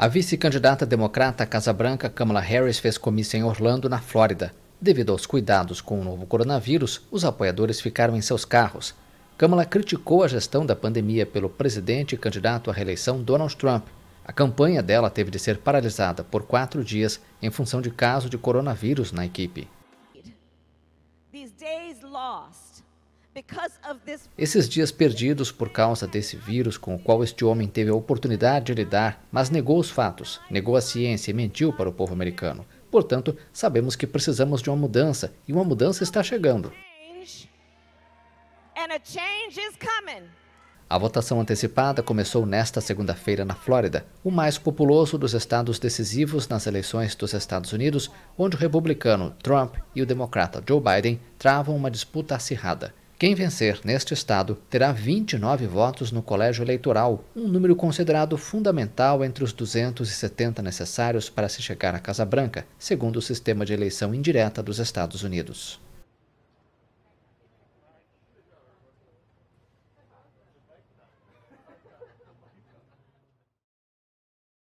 A vice-candidata democrata à Casa Branca, Kamala Harris, fez comício em Orlando, na Flórida. Devido aos cuidados com o novo coronavírus, os apoiadores ficaram em seus carros. Kamala criticou a gestão da pandemia pelo presidente e candidato à reeleição Donald Trump. A campanha dela teve de ser paralisada por quatro dias em função de caso de coronavírus na equipe. These days lost esses dias perdidos por causa desse vírus com o qual este homem teve a oportunidade de lidar, mas negou os fatos, negou a ciência e mentiu para o povo americano. Portanto, sabemos que precisamos de uma mudança e uma mudança está chegando. A votação antecipada começou nesta segunda-feira na Flórida, o mais populoso dos estados decisivos nas eleições dos Estados Unidos, onde o republicano Trump e o democrata Joe Biden travam uma disputa acirrada. Quem vencer neste estado terá 29 votos no colégio eleitoral, um número considerado fundamental entre os 270 necessários para se chegar à Casa Branca, segundo o sistema de eleição indireta dos Estados Unidos.